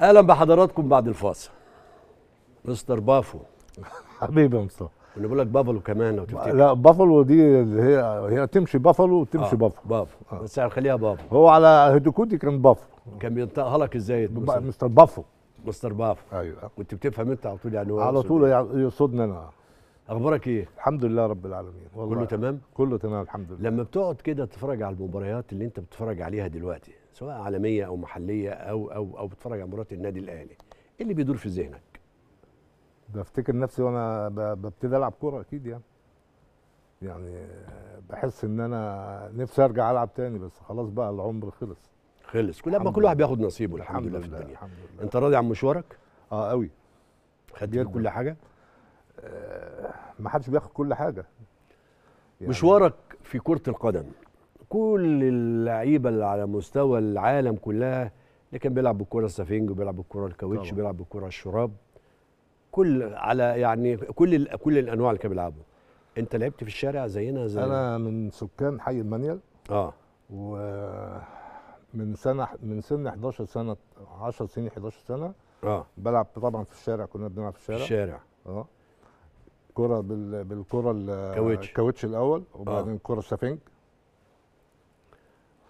اهلا بحضراتكم بعد الفاصل مستر بافو حبيبي يا مصطفى انا بقول لك بافلو كمان لو تفتكر لا بافلو دي هي هي تمشي بافلو وتمشي آه بافلو بافلو آه. بس هنخليها يعني بافلو هو على هيدوكوتي كان بافلو كان بينطقها لك ازاي مستر بافو مستر بافو ايوه كنت بتفهم انت على طول يعني هو على طول يقصدني يعني انا اخبارك ايه؟ الحمد لله رب العالمين والله كله تمام؟ كله تمام الحمد لله لما بتقعد كده تتفرج على المباريات اللي انت بتتفرج عليها دلوقتي سواء عالميه او محليه او او او بتتفرج على مباراه النادي الاهلي ايه اللي بيدور في ذهنك بفتكر نفسي وانا ببتدي العب كوره اكيد يعني يعني بحس ان انا نفسي ارجع العب تاني بس خلاص بقى العمر خلص خلص كل ما كل واحد بياخد نصيبه الحمد, لله في الدنيا الحمد لله. انت راضي عن مشوارك اه قوي خدت كل حاجه آه ما حدش بياخد كل حاجه يعني مشوارك في كره القدم كل اللعيبه اللي على مستوى العالم كلها اللي كان بيلعب بالكره السفنج وبيلعب بالكره الكاوتش بيلعب بالكره الشراب كل على يعني كل كل الانواع اللي كان بيلعبوا انت لعبت في الشارع زينا زي انا من سكان حي المنيل اه ومن سنه من سن 11 سنه 10 سنين 11 سنه اه بلعب طبعا في الشارع كنا بنلعب في الشارع في الشارع اه كره بالكره الكاوتش الكاوتش الاول آه. وبعدين آه. كره السفنج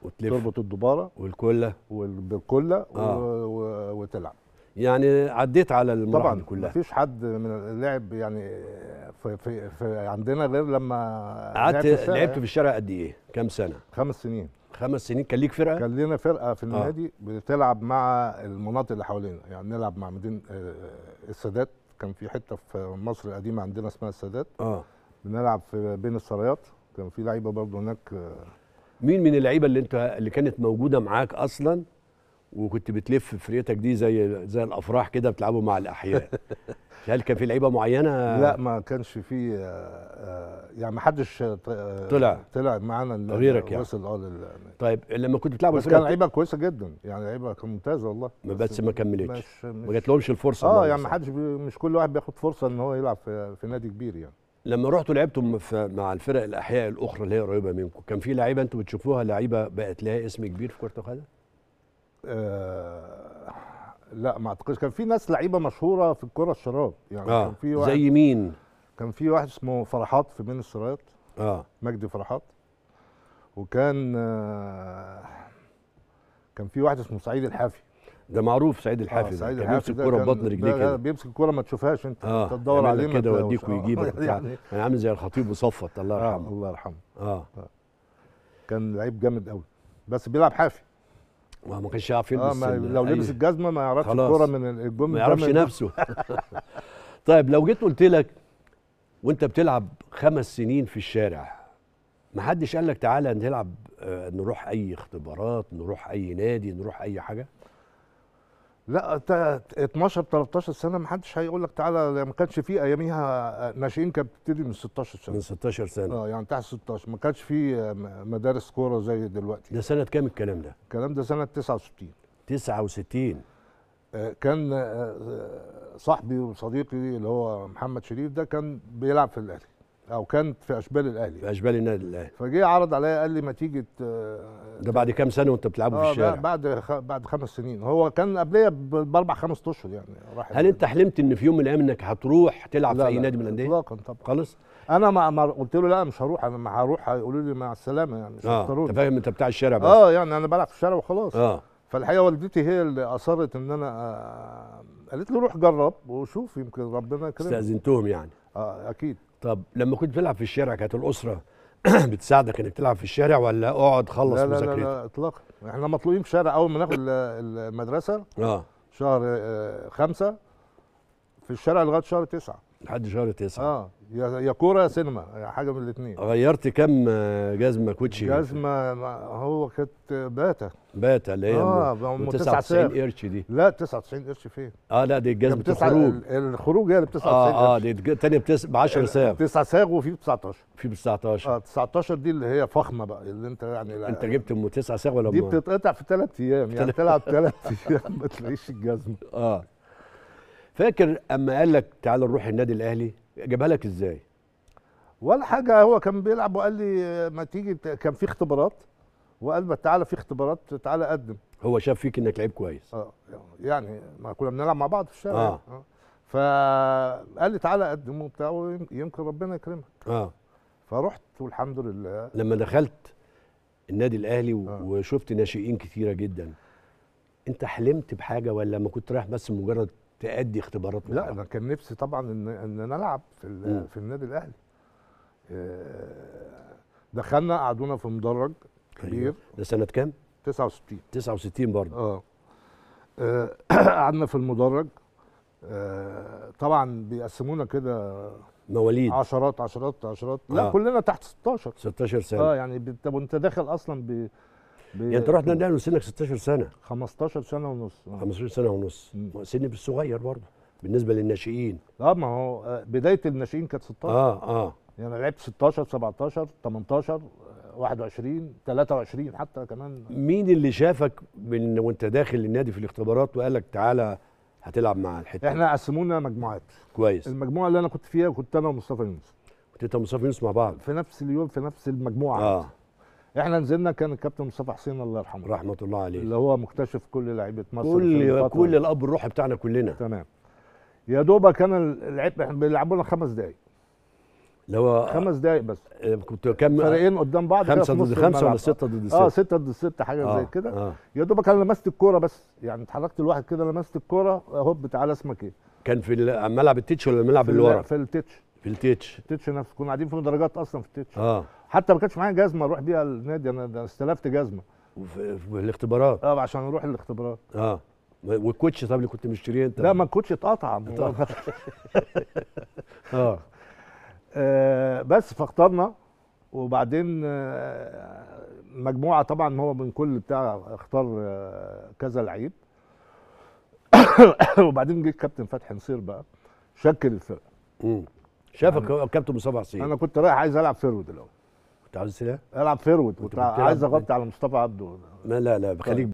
وتلف تربط الدباره والكله والكله آه. وتلعب يعني عديت على المراحل طبعا كلها مفيش حد من اللعب يعني في, في, في عندنا غير لما قعدت لعبت في الشارع قد ايه؟ كام سنه؟ خمس سنين خمس سنين كان ليك فرقه؟ كان لنا فرقه في آه. النادي آه. بتلعب مع المناطق اللي حوالينا يعني نلعب مع مدينه آه، السادات كان في حته في مصر القديمه عندنا اسمها السادات اه بنلعب في بين السرايات كان في لعيبه برضه هناك آه، مين من اللعيبه اللي انت اللي كانت موجوده معاك اصلا وكنت بتلف فريتك دي زي زي الافراح كده بتلعبوا مع الاحياء هل كان في لعيبه معينه لا ما كانش في آه، آه، يعني ما حدش آه، طلع طلع معانا غيرك يعني وصل اه طيب لما كنت بتلعب بس كان لعيبه كويسه جدا يعني لعيبه كانت ممتازه والله بس, بس ما كملتش ما جاتلهمش الفرصه اه يعني ما حدش مش كل واحد بياخد فرصه ان هو يلعب في, في نادي كبير يعني لما رحتوا لعبتوا مع الفرق الاحياء الاخرى اللي هي قريبه منكم كان في لعيبه انتوا بتشوفوها لعيبه بقت لها اسم كبير في كره القدم آه لا ما اعتقدش كان في ناس لعيبه مشهوره في الكره الشراب يعني آه كان في واحد زي مين كان في واحد اسمه فرحات في بين الشرايط اه مجدي فرحات وكان آه كان في واحد اسمه سعيد الحافي ده معروف سعيد الحافي آه سعيد الحافي بيمسك الكوره ببطن رجليه كده بيمسك الكوره ما تشوفهاش انت آه تدور عليه كده ويوديك ويجيبك يعني آه يعني انا عامل زي الخطيب وصفت الله آه، يرحمه آه الله يرحمه آه. آه. كان لعيب جامد قوي بس بيلعب حافي ما ما كانش يعرف يلبس آه لو لبس أيوه. الجزمه ما يعرفش الكوره من الجم ما يعرفش نفسه طيب لو جيت قلت لك وانت بتلعب خمس سنين في الشارع ما حدش قال لك تعالى نلعب آه، نروح اي اختبارات نروح اي نادي نروح اي حاجه لا 12 13 سنه ما حدش هيقول لك تعالى ما كانش في اياميها ناشئين كانت بتبتدي من 16 سنه من 16 سنه اه يعني تحت 16 ما كانش في مدارس كوره زي دلوقتي ده سنه كام الكلام ده؟ الكلام ده سنه 69 69 آه، كان آه، آه، صاحبي وصديقي اللي هو محمد شريف ده كان بيلعب في الاهلي او كانت في اشبال الاهلي في اشبال النادي الاهلي فجه عرض عليا قال لي ما تيجي ده بعد كام سنه وانت بتلعبوا آه في الشارع بعد خ... بعد خمس سنين هو كان قبليه باربع خمس اشهر يعني راح هل انت حلمت ان في يوم من الايام انك هتروح تلعب لا في اي نادي من الانديه؟ اطلاقا طبعا خالص انا ما, قلت له لا مش هروح انا ما هروح هيقولوا لي مع السلامه يعني مش اه انت فاهم انت بتاع الشارع بس اه يعني انا بلعب في الشارع وخلاص اه فالحقيقه والدتي هي اللي اصرت ان انا آه، قالت له روح جرب وشوف يمكن ربنا كرمك استاذنتهم يعني اه اكيد طب لما كنت بتلعب في الشارع كانت الاسره بتساعدك انك تلعب في الشارع ولا اقعد خلص مذاكرتك؟ لا, لا لا اطلاقا احنا مطلوبين في الشارع اول ما ناخد المدرسه اه شهر آه، خمسة في الشارع لغايه شهر تسعة لحد شهر تسعة اه يا كوره يا سينما حاجه من الاثنين غيرت كم جزمه كوتشي جزمه هو كانت باتا باتا اللي هي اه 99 قرش دي لا 99 قرش فين اه لا دي الجزمه الخروج الخروج هي اللي ب 99 اه اه دي الثانيه ب 10 ساغ 9 ساغ وفي ب 19 في ب 19 اه 19 دي اللي هي فخمه بقى اللي انت يعني انت جبت ام 9 ساغ ولا دي بتتقطع في ثلاث ايام يعني تلعب ثلاث ايام ما تلاقيش الجزمه اه فاكر اما قال لك تعال نروح النادي الاهلي جابها لك ازاي ولا حاجه هو كان بيلعب وقال لي ما تيجي كان في اختبارات وقال ما تعالى في اختبارات تعالى قدم هو شاف فيك انك لعيب كويس اه يعني ما كنا بنلعب مع بعض في الشارع آه. آه. فقال لي تعالى قدم وبتاع يمكن ربنا يكرمك اه فرحت والحمد لله لما دخلت النادي الاهلي آه. وشفت ناشئين كثيره جدا انت حلمت بحاجه ولا ما كنت رايح بس مجرد تأدي اختبارات لا انا كان نفسي طبعا ان ان انا العب في في النادي الاهلي آه، دخلنا قعدونا في مدرج كبير أيوه. ده سنه كام 69 69 برضه اه, آه، قعدنا في المدرج آه، طبعا بيقسمونا كده مواليد عشرات عشرات عشرات لا آه. كلنا تحت 16 16 سنه اه يعني انت وانت داخل اصلا يعني انت رحت نادي الاهلي وسنك 16 سنه 15 سنه ونص 15 آه. سنه ونص سن صغير برضه بالنسبه للناشئين اه ما هو آه، بدايه الناشئين كانت 16 اه اه يعني انا لعبت 16 17 18 21 23 حتى كمان مين اللي شافك من وانت داخل النادي في الاختبارات وقال لك تعالى هتلعب مع الحته احنا قسمونا مجموعات كويس المجموعه اللي انا كنت فيها كنت انا ومصطفى يونس كنت انت ومصطفى يونس مع بعض في نفس اليوم في نفس المجموعه اه احنا نزلنا كان الكابتن مصطفى حسين الله يرحمه رحمه الله عليه اللي هو مكتشف كل لعيبه مصر كل كل الاب الروحي بتاعنا كلنا تمام يا دوبك كان اللعيب احنا بيلعبوا لنا خمس دقائق لو خمس دقايق بس آه، كنت كم فريقين قدام بعض خمسه ضد خمسه ولا سته ضد اه، سته؟ اه سته ضد سته حاجه آه زي كده آه يا دوبك انا لمست الكوره بس يعني اتحركت لواحد كده لمست الكوره هوب تعالى اسمك ايه؟ كان في ملعب التيتش ولا الملعب اللي ورا؟ في التيتش في التيتش التيتش نفسه كنا قاعدين في المدرجات اصلا في التيتش اه حتى ما كانش معايا جزمه اروح بيها النادي انا استلفت جزمه في الاختبارات اه عشان اروح الاختبارات اه والكوتش طب اللي كنت مشتريه انت لا ما الكوتش اتقطع آه. اه بس فاخترنا وبعدين آه، مجموعه طبعا هو من كل بتاع اختار آه، كذا لعيب وبعدين جه الكابتن فتحي نصير بقى شكل الفرقه شافك الكابتن مصطفى حسين انا كنت رايح عايز العب فيرود الاول كنت عاوز العب فيرود كنت عايز اغطي على مصطفى عبده ما لا لا بخليك طيب.